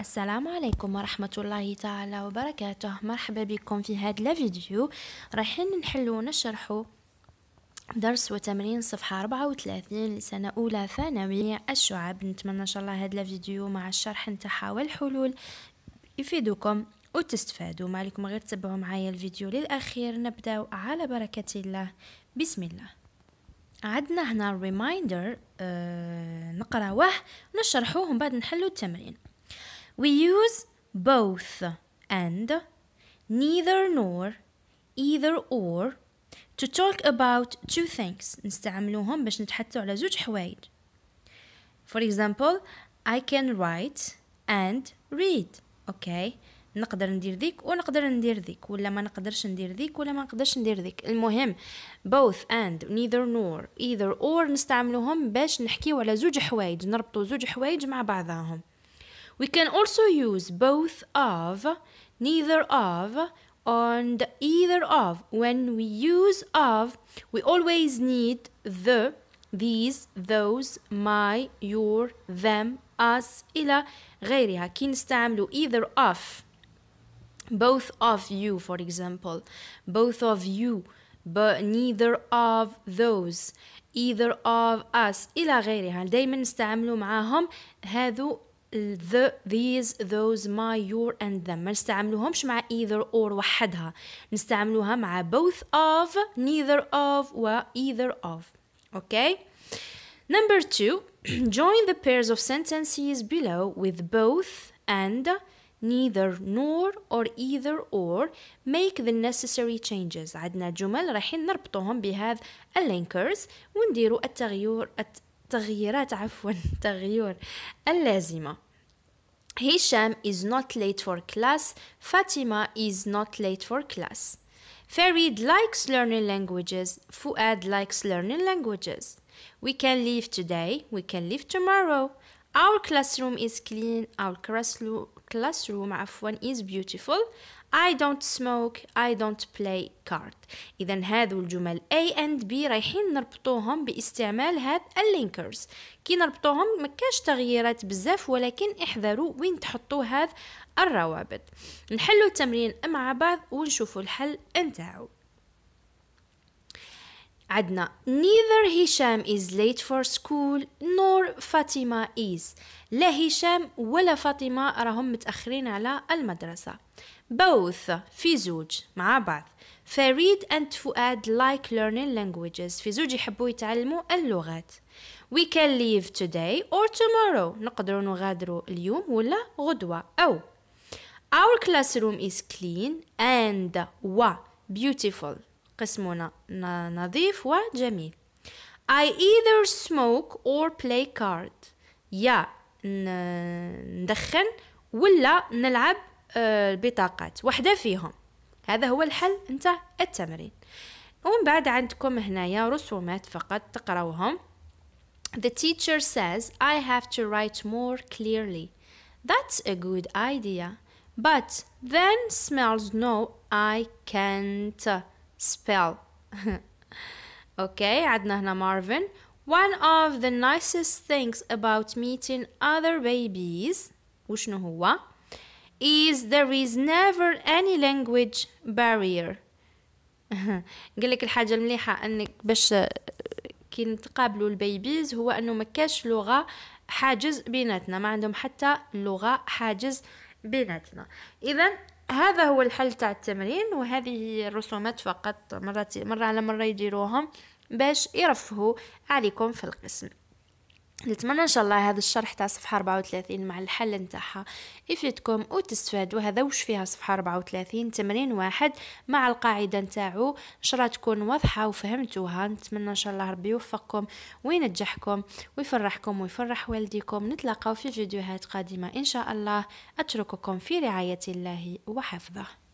السلام عليكم ورحمة الله تعالى وبركاته مرحبا بكم في هذا الفيديو رايحين نحلو نشرحو درس وتمرين صفحة 34 لسنة أولى ثانوي الشعب نتمنى إن شاء الله هذا الفيديو مع الشرح نتاعها والحلول يفيدكم وتستفادوا ما عليكم غير تتبعوا معايا الفيديو للأخير نبداو على بركة الله بسم الله عندنا هنا الريمايندر آه نقراوه نشرحوه بعد نحلو التمرين We use both and, neither nor, either or to talk about two things نستعملوهم باش نتحدثوا على زوج حوايج For example, I can write and read okay نقدر ندير ذيك ونقدر ندير ذيك ولا ما نقدرش ندير ذيك ولا ما نقدرش ندير ذيك المهم both and neither nor either or نستعملوهم باش نحكيو على زوج حوايج نربطو زوج حوايج مع بعضهم We can also use both of, neither of, and either of. When we use of, we always need the, these, those, my, your, them, us, إلى غيرها. كي either of. Both of you, for example. Both of you. But neither of those either of us إلى غيرها دايما نستعملوا معاهم هذو the, these, those, my, your and them ما نستعملوهمش مع either or وحدها نستعملوها مع both of, neither of و either of okay number two join the pairs of sentences below with both and neither nor or either or make the necessary changes عندنا جمل رايحين نربطوهم بهذا اللينكرز ونديروا التغيير تغييرات عفوا تغيير اللازمة هشام is not late for class فاطمة is not late for class Farid likes learning languages فؤاد likes learning languages We can leave today we can leave tomorrow Our classroom is clean our classroom classroom عفوا is beautiful I don't smoke I don't play card إذا هذو الجمل A and B رايحين نربطوهم باستعمال هاد اللينكرز كي نربطوهم كاش تغييرات بزاف ولكن احذروا وين تحطوا هاد الروابط نحلوا التمرين مع بعض ونشوفوا الحل نتاعو عدنا neither هشام is late for school nor فاطمة is لا هشام ولا فاطمة راهم متأخرين على المدرسة both في زوج مع بعض فريد and فؤاد like learning languages في زوج يحبوا يتعلموا اللغات we can leave today or tomorrow نقدروا نغادروا اليوم ولا غدوة أو our classroom is clean and و beautiful قسمنا نظيف وجميل I either smoke or play card يا ندخن ولا نلعب آه، البطاقات وحده فيهم هذا هو الحل انت التمرين ومن بعد عندكم هنايا رسومات فقط تقراوهم The teacher says I have to write more clearly That's a good idea But then smells no I can't spell okay, عندنا هنا مارفن one of the nicest things about meeting other babies وشنو هو is there is never any language barrier قال لك الحاجه المليحه انك باش آه، كي نتقابلوا البيبيز هو انه ما كاش لغه حاجز بيناتنا ما عندهم حتى لغه حاجز بيناتنا اذا هذا هو الحل تاع التمرين وهذه الرسومات فقط مرة مرة على مرة يديروهم باش يرفهوا عليكم في القسم نتمنى ان شاء الله هذا الشرح تاع صفحه 34 مع الحل نتاعها يفيدكم وتستفادوا هذا وش فيها صفحه 34 تمرين واحد مع القاعده نتاعو ان شاء الله تكون واضحه وفهمتوها نتمنى ان شاء الله ربي يوفقكم وينجحكم ويفرحكم ويفرح والديكم نتلاقاو في فيديوهات قادمه ان شاء الله اترككم في رعايه الله وحفظه